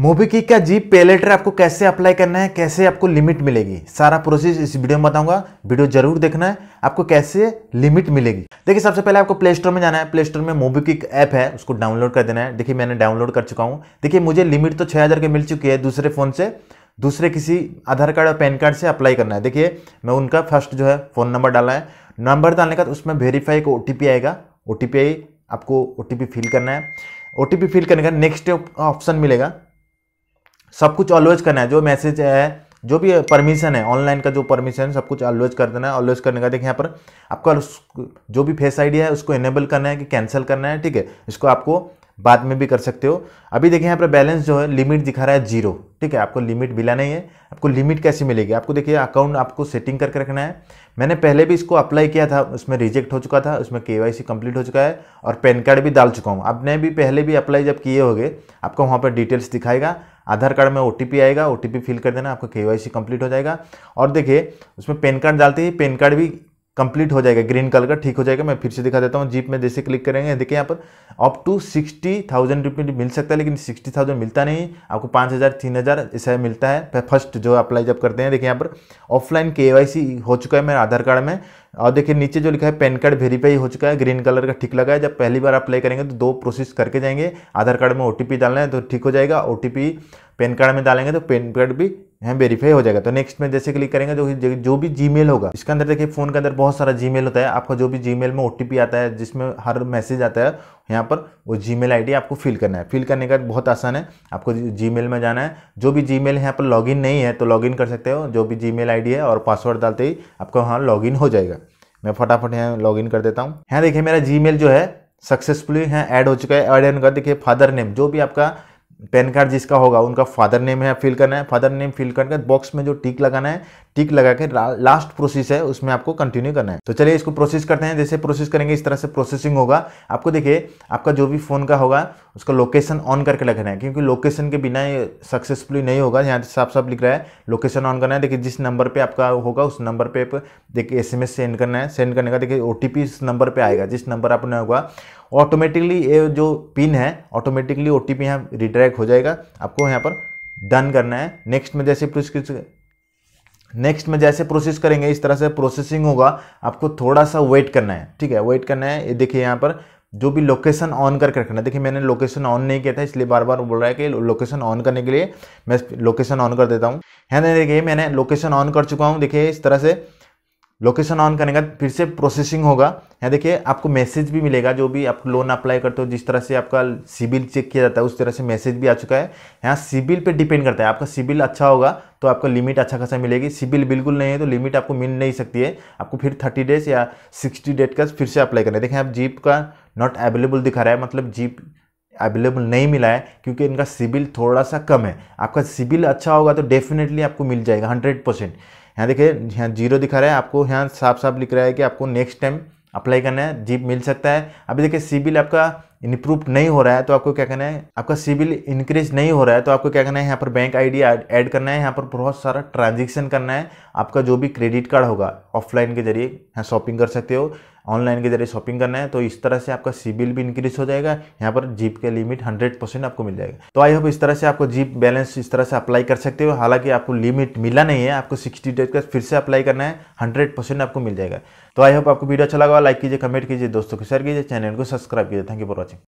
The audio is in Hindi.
मोबीक्विक का जी पे लेटर आपको कैसे अप्लाई करना है कैसे आपको लिमिट मिलेगी सारा प्रोसेस इस वीडियो में बताऊंगा वीडियो जरूर देखना है आपको कैसे लिमिट मिलेगी देखिए सबसे पहले आपको प्ले स्टोर में जाना है प्ले स्टोर में मोबीक्विक ऐप है उसको डाउनलोड कर देना है देखिए मैंने डाउनलोड कर चुका हूँ देखिए मुझे लिमिट तो छः की मिल चुकी है दूसरे फ़ोन से दूसरे किसी आधार कार्ड और पैन कार्ड से अप्लाई करना है देखिए मैं उनका फर्स्ट जो है फ़ोन नंबर डाला है नंबर डालने का उसमें वेरीफाई का ओ आएगा ओ आपको ओ फिल करना है ओ फिल करने का नेक्स्ट ऑप्शन मिलेगा सब कुछ ऑलवेज करना है जो मैसेज है जो भी परमिशन है ऑनलाइन का जो परमिशन है सब कुछ ऑलवेज कर देना है ऑलवेज करने का देखिए यहाँ पर आपका जो भी फेस आईडी है उसको इनेबल करना है कि कैंसिल करना है ठीक है इसको आपको बाद में भी कर सकते हो अभी देखिए यहाँ पर बैलेंस जो है लिमिट दिखा रहा है जीरो ठीक है आपको लिमिट मिला नहीं है आपको लिमिट कैसी मिलेगी आपको देखिए अकाउंट आपको सेटिंग करके रखना है मैंने पहले भी इसको अप्लाई किया था उसमें रिजेक्ट हो चुका था उसमें के वाई सी कंप्लीट हो चुका है और पैन कार्ड भी डाल चुका हूँ आपने भी पहले भी अप्लाई जब किए होगे आपको वहाँ पर डिटेल्स दिखाएगा आधार कार्ड में ओ आएगा ओ फिल कर देना आपका के वाई कंप्लीट हो जाएगा और देखिए उसमें पेन कार्ड डालते ही पेन कार्ड भी कंप्लीट हो जाएगा ग्रीन कलर का ठीक हो जाएगा मैं फिर से दिखा देता हूँ जीप में जैसे क्लिक करेंगे देखिए यहाँ पर up to sixty thousand rupees मिल सकता है लेकिन सिक्सटी थाउजेंड मिलता नहीं आपको पाँच हज़ार तीन हज़ार ऐसा मिलता है फर्स्ट जो अप्लाई जब करते हैं देखिए यहाँ पर ऑफलाइन के हो चुका है मेरे आधार कार्ड में और देखिए नीचे जो लिखा है पैन कार्ड वेरीफाई हो चुका है ग्रीन कलर का ठीक लगा है जब पहली बार अप्लाई करेंगे तो दो प्रोसेस करके जाएंगे आधार कार्ड में ओ डालना है तो ठीक हो जाएगा ओ पैन कार्ड में डालेंगे तो पैन कार्ड भी यहाँ वेरीफाई हो जाएगा तो नेक्स्ट में जैसे क्लिक करेंगे जो जो भी जी होगा इसके अंदर देखिए फोन के अंदर बहुत सारा जी होता है आपका जो भी जी में ओ आता है जिसमें हर मैसेज आता है यहाँ पर वो जी मेल आपको फिल करना है फिल करने का बहुत आसान है आपको जी में जाना है जो भी जी मेल यहाँ पर लॉग नहीं है तो लॉग कर सकते हो जो भी जी मेल है और पासवर्ड डालते ही आपको वहाँ लॉग हो जाएगा मैं फटाफट यहाँ लॉग कर देता हूँ यहाँ देखिए मेरा जी जो है सक्सेसफुली यहाँ ऐड हो चुका है ऐड एन कर देखिए फादर नेम जो भी आपका पैन कार्ड जिसका होगा उनका फादर नेम है फिल करना है फादर नेम फिल करके बॉक्स में जो टिक लगाना है टिक लगा के लास्ट प्रोसेस है उसमें आपको कंटिन्यू करना है तो चलिए इसको प्रोसेस करते हैं जैसे प्रोसेस करेंगे इस तरह से प्रोसेसिंग होगा आपको देखिए आपका जो भी फ़ोन का होगा उसका लोकेशन ऑन करके रखना है क्योंकि लोकेशन के बिना सक्सेसफुली नहीं होगा यहाँ साफ साफ लिख रहा है लोकेशन ऑन करना है देखिए जिस नंबर पर आपका होगा उस नंबर पर देखिए एस सेंड करना है सेंड करने का देखिए ओ इस नंबर पर आएगा जिस नंबर आपने होगा ऑटोमेटिकली ये जो पिन है ऑटोमेटिकली ओ टी पी यहाँ रिट्रैक हो जाएगा आपको यहाँ पर डन करना है नेक्स्ट में जैसे प्रोसेस नेक्स्ट में जैसे प्रोसेस करेंगे इस तरह से प्रोसेसिंग होगा आपको थोड़ा सा वेट करना है ठीक है वेट करना है ये देखिए यहाँ पर जो भी लोकेशन ऑन करके रखना है देखिए मैंने लोकेशन ऑन नहीं किया था इसलिए बार बार बोल रहा है कि लोकेशन ऑन करने के लिए मैं लोकेशन ऑन कर देता हूँ है ना देखिए मैंने लोकेशन ऑन कर चुका हूँ देखिए इस तरह से लोकेशन ऑन करने का फिर से प्रोसेसिंग होगा यहाँ देखिए आपको मैसेज भी मिलेगा जो भी आप लोन अप्लाई करते हो जिस तरह से आपका सिबिल चेक किया जाता है उस तरह से मैसेज भी आ चुका है यहाँ सिबिल पे डिपेंड करता है आपका सिबिल अच्छा होगा तो आपका लिमिट अच्छा खासा मिलेगी सिबिल बिल्कुल नहीं है तो लिमिट आपको मिल नहीं सकती है आपको फिर थर्टी डेज या सिक्सटी डेज का फिर से अप्लाई करना है देखें आप जीप का नॉट अवेलेबल दिखा रहा है मतलब जीप अवेलेबल नहीं मिला है क्योंकि इनका सिबिल थोड़ा सा कम है आपका सिबिल अच्छा होगा तो डेफिनेटली आपको मिल जाएगा हंड्रेड परसेंट यहाँ देखिए यहाँ जीरो दिखा रहा है आपको यहाँ साफ साफ लिख रहा है कि आपको नेक्स्ट टाइम अप्लाई करना है जीप मिल सकता है अभी देखिए सिबिल आपका इम्प्रूव नहीं हो रहा है तो आपको क्या करना है आपका सिबिल इंक्रीज नहीं हो रहा है तो आपको क्या करना है यहाँ पर बैंक आईडी ऐड करना है यहाँ पर बहुत सारा ट्रांजेक्शन करना है आपका जो भी क्रेडिट कार्ड होगा ऑफलाइन के जरिए यहाँ शॉपिंग कर सकते हो ऑनलाइन के जरिए शॉपिंग करना है तो इस तरह से आपका सिबिल भी इंक्रीज हो जाएगा यहाँ पर जीप के लिमिट हंड्रेड परसेंट आपको मिल जाएगा तो आई होप इस तरह से आपको जीप बैलेंस इस तरह से अप्लाई कर सकते हो हालांकि आपको लिमिट मिला नहीं है आपको सिक्सटी डेज का फिर से अप्लाई करना है हंड्रेड परसेंट आपको मिल जाएगा तो आई होप आपको वीडियो अच्छा लगा लाइक कीजिए कमेंट कीजिए दोस्तों को शेयर कीजिए चैनल को सब्सक्राइब कीजिए थैंक यू फॉर वॉचिंग